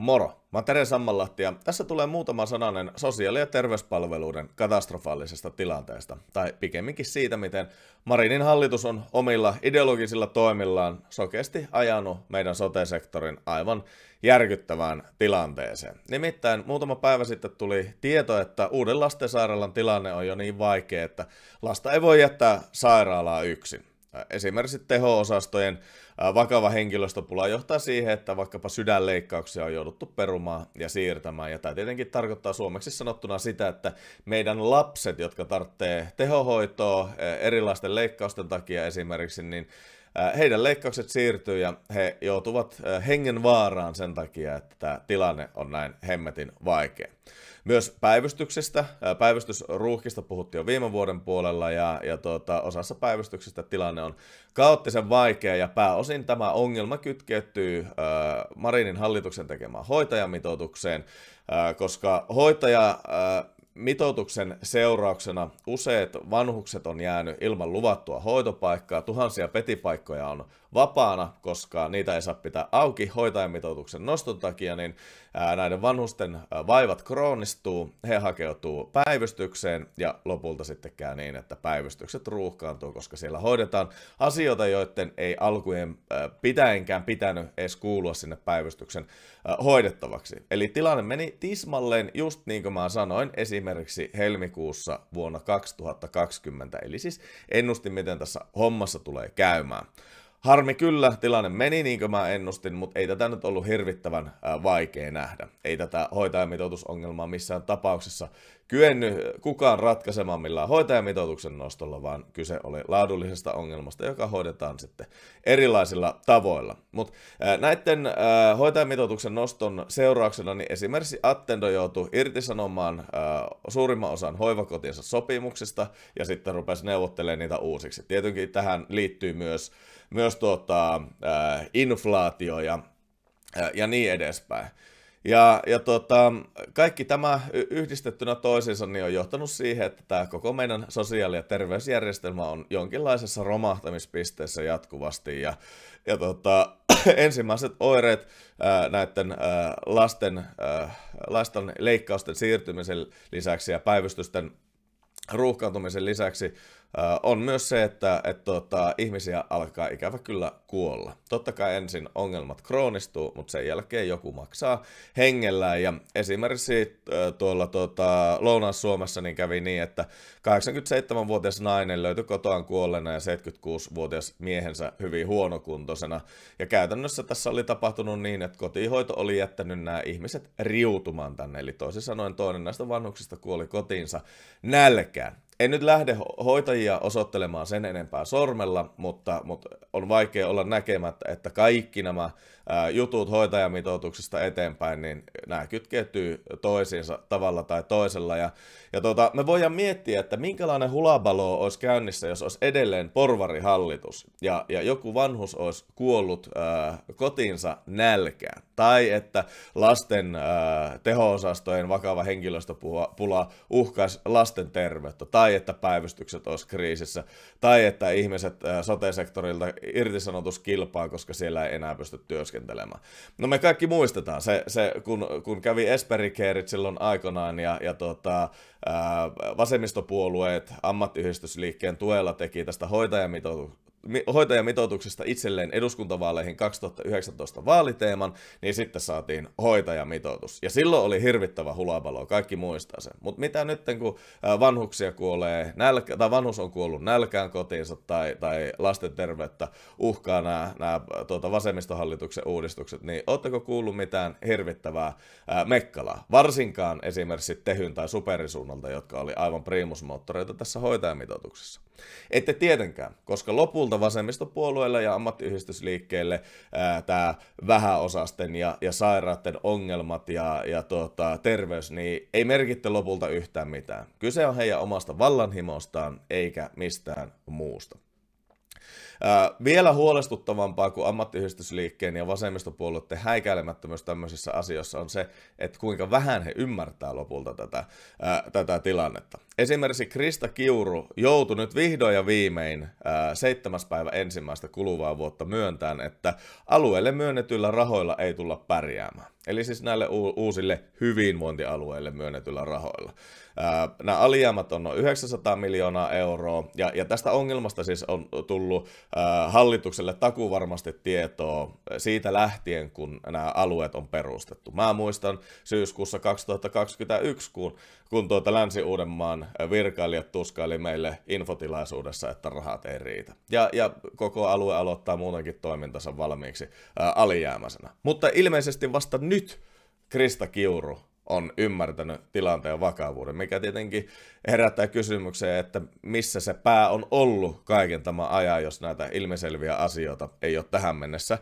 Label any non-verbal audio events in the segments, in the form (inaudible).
Moro! Mä Tere Sammanlahti ja tässä tulee muutama sananen sosiaali- ja terveyspalveluiden katastrofaalisesta tilanteesta, tai pikemminkin siitä, miten Marinin hallitus on omilla ideologisilla toimillaan sokeasti ajanut meidän sote-sektorin aivan järkyttävään tilanteeseen. Nimittäin muutama päivä sitten tuli tieto, että uuden lastensairaalan tilanne on jo niin vaikea, että lasta ei voi jättää sairaalaa yksin. Esimerkiksi teho-osastojen vakava henkilöstöpula johtaa siihen, että vaikkapa sydänleikkauksia on jouduttu perumaan ja siirtämään. Ja tämä tietenkin tarkoittaa suomeksi sanottuna sitä, että meidän lapset, jotka tarvitsevat tehohoitoa erilaisten leikkausten takia esimerkiksi, niin Äh, heidän leikkaukset siirtyy ja he joutuvat äh, hengen vaaraan sen takia, että tämä tilanne on näin hemmetin vaikea. Myös päivystyksestä, äh, päivystysruuhkista puhuttiin jo viime vuoden puolella ja, ja tuota, osassa päivystyksestä tilanne on kaoottisen vaikea ja pääosin tämä ongelma kytkeytyy äh, Marinin hallituksen tekemään hoitajamitoitukseen, äh, koska hoitaja... Äh, mitoituksen seurauksena useat vanhukset on jäänyt ilman luvattua hoitopaikkaa, tuhansia petipaikkoja on vapaana, koska niitä ei saa pitää auki hoitajamitoituksen noston takia, niin näiden vanhusten vaivat kroonistuu, he hakeutuu päivystykseen ja lopulta sitten käy niin, että päivystykset ruuhkaantuu, koska siellä hoidetaan asioita, joiden ei alkujen pitäenkään pitänyt edes kuulua sinne päivystyksen hoidettavaksi. Eli tilanne meni tismalleen just niin kuin mä sanoin esimerkiksi helmikuussa vuonna 2020, eli siis ennustin miten tässä hommassa tulee käymään. Harmi kyllä, tilanne meni niin kuin mä ennustin, mutta ei tätä nyt ollut hirvittävän vaikea nähdä. Ei tätä hoitajamitoitusongelmaa missään tapauksessa kyennyt kukaan ratkaisemaan millään hoitajamitoituksen nostolla, vaan kyse oli laadullisesta ongelmasta, joka hoidetaan sitten erilaisilla tavoilla. Mutta näiden hoitajamitoituksen noston seurauksena niin esimerkiksi Attendo joutui irtisanomaan suurimman osan hoivakotiensa sopimuksista ja sitten rupesi neuvottelemaan niitä uusiksi. Tietenkin tähän liittyy myös myös tuota, ää, äh, inflaatio ja, äh, ja niin edespäin. Ja, ja tota, kaikki tämä yhdistettynä toisiinsa niin on johtanut siihen, että tämä koko meidän sosiaali- ja terveysjärjestelmä on jonkinlaisessa romahtamispisteessä jatkuvasti. Ja, ja tota, (clears throat) ensimmäiset oireet ää, äh, näiden ää, lasten, ää, lasten leikkausten siirtymisen lisäksi ja päivystysten ruuhkautumisen lisäksi on myös se, että, että tota, ihmisiä alkaa ikävä kyllä kuolla. Totta kai ensin ongelmat kroonistuu, mutta sen jälkeen joku maksaa hengellään. Ja esimerkiksi tuolla tota, Lounais-Suomessa niin kävi niin, että 87-vuotias nainen löytyi kotoaan kuolleena ja 76-vuotias miehensä hyvin huonokuntoisena. Ja käytännössä tässä oli tapahtunut niin, että kotihoito oli jättänyt nämä ihmiset riutumaan tänne. Eli toisin sanoen toinen näistä vanhuksista kuoli kotiinsa nälkään en nyt lähde hoitajia osoittelemaan sen enempää sormella, mutta, mutta on vaikea olla näkemättä, että kaikki nämä jutut hoitajamitoituksesta eteenpäin, niin nämä kytkeytyy toisiinsa tavalla tai toisella. Ja, ja tota, me voidaan miettiä, että minkälainen hulabalo olisi käynnissä, jos olisi edelleen porvarihallitus ja, ja joku vanhus olisi kuollut ää, kotiinsa nälkään tai että lasten äh, teho-osastojen vakava henkilöstöpula uhkaisi lasten terveyttä, tai että päivystykset olisi kriisissä, tai että ihmiset äh, sote-sektorilta irtisanotus kilpaa, koska siellä ei enää pysty työskentelemään. No me kaikki muistetaan, se, se kun, kun kävi Esperikeerit silloin aikanaan, ja, ja tota, äh, vasemmistopuolueet ammattiyhdistysliikkeen tuella teki tästä hoitajamitoituksesta hoitajamitoituksesta itselleen eduskuntavaaleihin 2019 vaaliteeman, niin sitten saatiin hoitajamitoitus. Ja silloin oli hirvittävä hulabalo, kaikki muistaa sen. Mutta mitä nyt, kun vanhuksia kuolee, nälkä, tai vanhus on kuollut nälkään kotiinsa tai, tai lasten terveyttä uhkaa nämä, nämä tuota, vasemmistohallituksen uudistukset, niin ootteko kuullut mitään hirvittävää ää, mekkalaa? Varsinkaan esimerkiksi Tehyn tai Superisuunnalta, jotka oli aivan primusmoottoreita tässä hoitajamitoituksessa. Ette tietenkään, koska lopulta vasemmistopuolueille ja ammattiyhdistysliikkeelle tämä vähäosasten ja, ja sairaiden ongelmat ja, ja tota, terveys, niin ei merkitte lopulta yhtään mitään. Kyse on heidän omasta vallanhimostaan eikä mistään muusta. Ää, vielä huolestuttavampaa kuin ammattiyhdistysliikkeen ja vasemmistopuolueiden häikäilemättömyys tämmöisissä asioissa on se, että kuinka vähän he ymmärtää lopulta tätä, ää, tätä tilannetta. Esimerkiksi Krista Kiuru joutui nyt vihdoin ja viimein ää, 7. päivä ensimmäistä kuluvaa vuotta myöntään, että alueelle myönnetyillä rahoilla ei tulla pärjäämään. Eli siis näille u- uusille hyvinvointialueille myönnetyillä rahoilla. Ää, nämä alijäämät on noin 900 miljoonaa euroa, ja, ja tästä ongelmasta siis on tullut ollut hallitukselle takuvarmasti tietoa siitä lähtien, kun nämä alueet on perustettu. Mä muistan syyskuussa 2021, kun, kun tuota Länsi-Uudenmaan virkailijat tuskaili meille infotilaisuudessa, että rahat ei riitä. Ja, ja koko alue aloittaa muutenkin toimintansa valmiiksi alijäämäisenä. Mutta ilmeisesti vasta nyt Krista Kiuru on ymmärtänyt tilanteen vakavuuden, mikä tietenkin herättää kysymykseen, että missä se pää on ollut kaiken tämän ajan, jos näitä ilmiselviä asioita ei ole tähän mennessä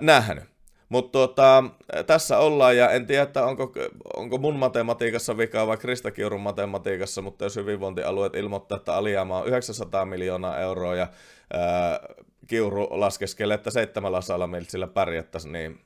nähnyt. Mutta tuota, tässä ollaan ja en tiedä, että onko, onko mun matematiikassa vikaa vai Krista Kiurun matematiikassa, mutta jos hyvinvointialueet ilmoittaa, että alijäämä on 900 miljoonaa euroa ja ää, Kiuru laskeskelee, että 700 sillä pärjättäisiin, niin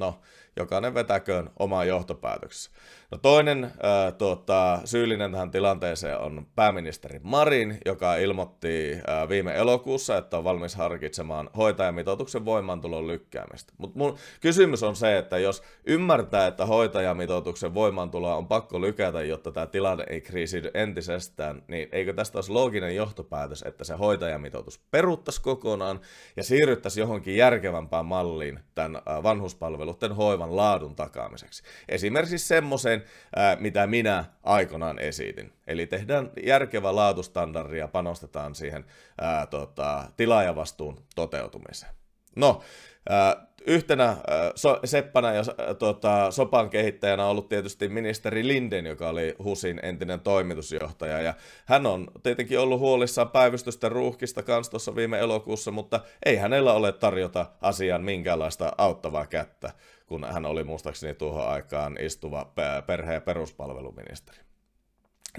no, jokainen vetäköön omaa johtopäätöksensä. No toinen äh, tuota, syyllinen tähän tilanteeseen on pääministeri Marin, joka ilmoitti äh, viime elokuussa, että on valmis harkitsemaan hoitajamitoituksen voimaantulon lykkäämistä. Mutta mun kysymys on se, että jos ymmärtää, että hoitajamitoituksen voimaantuloa on pakko lykätä, jotta tämä tilanne ei kriisiydy entisestään, niin eikö tästä olisi looginen johtopäätös, että se hoitajamitoitus peruuttaisi kokonaan ja siirryttäisiin johonkin järkevämpään malliin tämän äh, vanhuspalveluiden hoivan laadun takaamiseksi. Esimerkiksi semmoiseen, ää, mitä minä aikonaan esitin. Eli tehdään järkevä laatustandardi ja panostetaan siihen ää, tota, tilaajavastuun toteutumiseen. No, ää, yhtenä äh, so, seppänä ja äh, tota, sopan kehittäjänä ollut tietysti ministeri Linden, joka oli HUSin entinen toimitusjohtaja. Ja hän on tietenkin ollut huolissaan päivystysten ruuhkista kanssa tuossa viime elokuussa, mutta ei hänellä ole tarjota asian minkäänlaista auttavaa kättä, kun hän oli muistaakseni tuohon aikaan istuva perhe- ja peruspalveluministeri.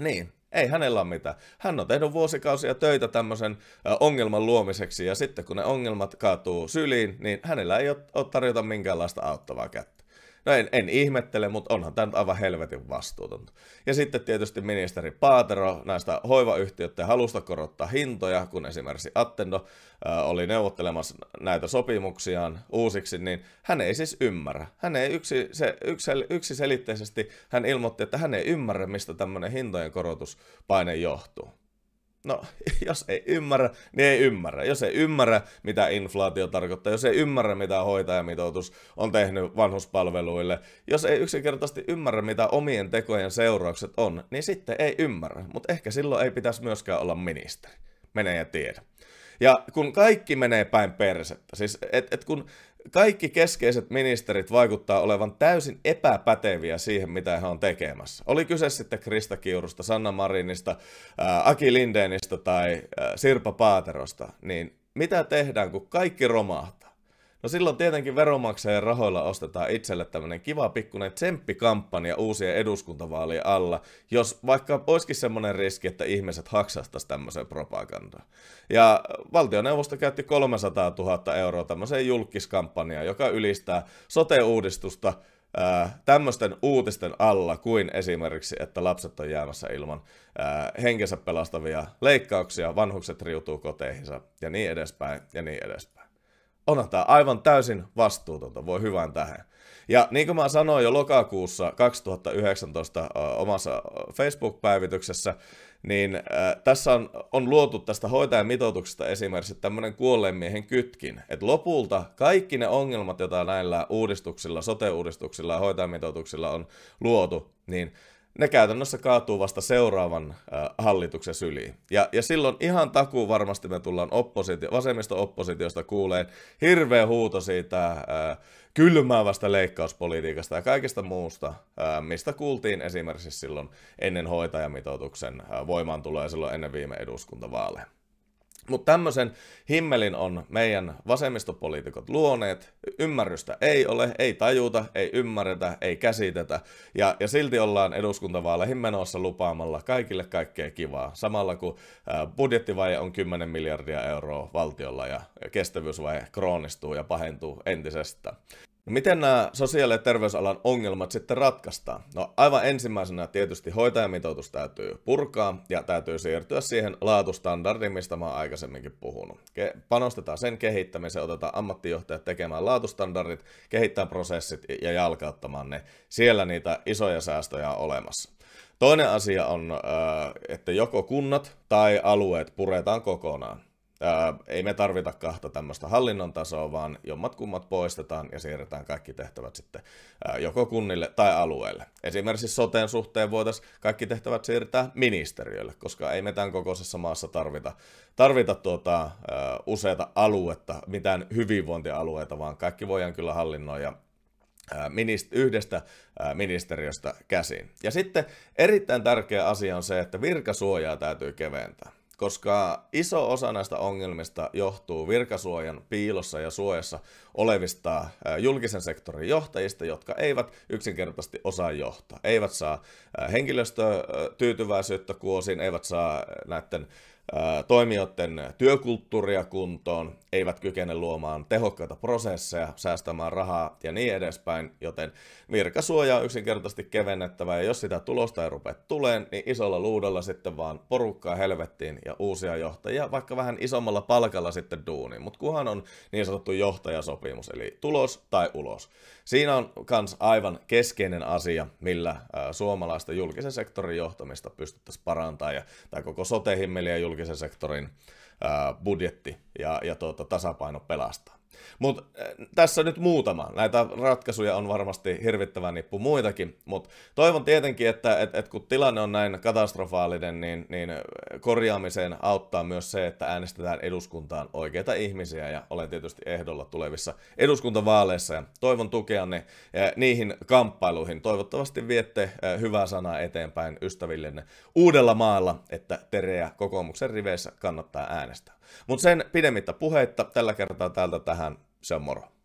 Niin, ei hänellä ole mitään. Hän on tehnyt vuosikausia töitä tämmöisen ongelman luomiseksi ja sitten kun ne ongelmat kaatuu syliin, niin hänellä ei ole tarjota minkäänlaista auttavaa kättä. No en, en ihmettele, mutta onhan tämä nyt aivan helvetin vastuutonta. Ja sitten tietysti ministeri Paatero näistä hoivayhtiöiden halusta korottaa hintoja, kun esimerkiksi Attendo oli neuvottelemassa näitä sopimuksiaan uusiksi, niin hän ei siis ymmärrä. Hän ei yksi, se, yksi yksiselitteisesti hän ilmoitti, että hän ei ymmärrä, mistä tämmöinen hintojen korotuspaine johtuu. No, (laughs) jos ei ymmärrä, niin ei ymmärrä. Jos ei ymmärrä, mitä inflaatio tarkoittaa, jos ei ymmärrä, mitä hoitajamitoitus on tehnyt vanhuspalveluille, jos ei yksinkertaisesti ymmärrä, mitä omien tekojen seuraukset on, niin sitten ei ymmärrä. Mutta ehkä silloin ei pitäisi myöskään olla ministeri. Menee ja tiedä. Ja kun kaikki menee päin persettä, siis et, et kun kaikki keskeiset ministerit vaikuttaa olevan täysin epäpäteviä siihen, mitä he on tekemässä. Oli kyse sitten Krista Kiurusta, Sanna Marinista, ää, Aki Lindeenistä tai ää, Sirpa Paaterosta, niin mitä tehdään, kun kaikki romahtaa? No silloin tietenkin veronmaksajien rahoilla ostetaan itselle tämmöinen kiva pikkuinen tsemppikampanja uusien eduskuntavaalien alla, jos vaikka olisikin semmoinen riski, että ihmiset haksastaisi tämmöiseen propagandaan. Ja valtioneuvosto käytti 300 000 euroa tämmöiseen julkiskampanjaan, joka ylistää sote-uudistusta tämmöisten uutisten alla kuin esimerkiksi, että lapset on jäämässä ilman ää, henkensä pelastavia leikkauksia, vanhukset riutuu koteihinsa ja niin edespäin ja niin edespäin onhan tämä aivan täysin vastuutonta, voi hyvän tähän. Ja niin kuin mä sanoin jo lokakuussa 2019 äh, omassa Facebook-päivityksessä, niin äh, tässä on, on luotu tästä hoitajamitoituksesta esimerkiksi tämmöinen kuolleen miehen kytkin. Että lopulta kaikki ne ongelmat, joita näillä uudistuksilla, sote-uudistuksilla ja hoitajamitoituksilla on luotu, niin ne käytännössä kaatuu vasta seuraavan äh, hallituksen syliin. Ja, ja silloin ihan takuu varmasti me tullaan oppositio, vasemmisto-oppositiosta kuuleen hirveä huuto siitä äh, kylmäävästä leikkauspolitiikasta ja kaikesta muusta, äh, mistä kuultiin esimerkiksi silloin ennen hoitajamitoituksen äh, voimaantuloa ja silloin ennen viime eduskuntavaaleja. Mutta tämmöisen himmelin on meidän vasemmistopoliitikot luoneet. Ymmärrystä ei ole, ei tajuta, ei ymmärretä, ei käsitetä. Ja, ja silti ollaan eduskuntavaaleihin menossa lupaamalla kaikille kaikkea kivaa. Samalla kun budjettivaihe budjettivaje on 10 miljardia euroa valtiolla ja kestävyysvaje kroonistuu ja pahentuu entisestä. No miten nämä sosiaali- ja terveysalan ongelmat sitten ratkaistaan? No aivan ensimmäisenä tietysti hoitajamitoitus täytyy purkaa ja täytyy siirtyä siihen laatustandardiin, mistä mä oon aikaisemminkin puhunut. Ke- panostetaan sen kehittämiseen, otetaan ammattijohtajat tekemään laatustandardit, kehittää prosessit ja jalkauttamaan ne. Siellä niitä isoja säästöjä on olemassa. Toinen asia on, äh, että joko kunnat tai alueet puretaan kokonaan ää, ei me tarvita kahta tämmöistä hallinnon tasoa, vaan jommat kummat poistetaan ja siirretään kaikki tehtävät sitten ää, joko kunnille tai alueelle. Esimerkiksi soteen suhteen voitaisiin kaikki tehtävät siirtää ministeriölle, koska ei me tämän kokoisessa maassa tarvita, tarvita tuota, ää, useita aluetta, mitään hyvinvointialueita, vaan kaikki voidaan kyllä hallinnoida Minist- yhdestä ministeriöstä käsin. Ja sitten erittäin tärkeä asia on se, että virkasuojaa täytyy keventää koska iso osa näistä ongelmista johtuu virkasuojan piilossa ja suojassa olevista äh, julkisen sektorin johtajista, jotka eivät yksinkertaisesti osaa johtaa. Eivät saa äh, henkilöstötyytyväisyyttä kuosiin, eivät saa äh, näiden toimijoiden työkulttuuria kuntoon, eivät kykene luomaan tehokkaita prosesseja, säästämään rahaa ja niin edespäin, joten virkasuoja on yksinkertaisesti kevennettävä ja jos sitä tulosta ei rupea tuleen, niin isolla luudalla sitten vaan porukkaa helvettiin ja uusia johtajia, vaikka vähän isommalla palkalla sitten duuni, mutta kuhan on niin sanottu johtajasopimus, eli tulos tai ulos. Siinä on kans aivan keskeinen asia, millä suomalaista julkisen sektorin johtamista pystyttäisiin parantamaan ja tämä koko sote ja julkisen julkisen sektorin budjetti ja, ja tuota, tasapaino pelastaa. Mutta eh, tässä nyt muutama. Näitä ratkaisuja on varmasti hirvittävän nippu muitakin, mutta toivon tietenkin, että et, et kun tilanne on näin katastrofaalinen, niin, niin eh, korjaamiseen auttaa myös se, että äänestetään eduskuntaan oikeita ihmisiä ja olen tietysti ehdolla tulevissa eduskuntavaaleissa ja toivon tukeanne eh, niihin kamppailuihin. Toivottavasti viette hyvää sanaa eteenpäin ystävillenne uudella maalla, että Tereä kokoomuksen riveissä kannattaa äänestää. Mutta sen pidemmittä puheitta tällä kertaa täältä tähän. Se on moro.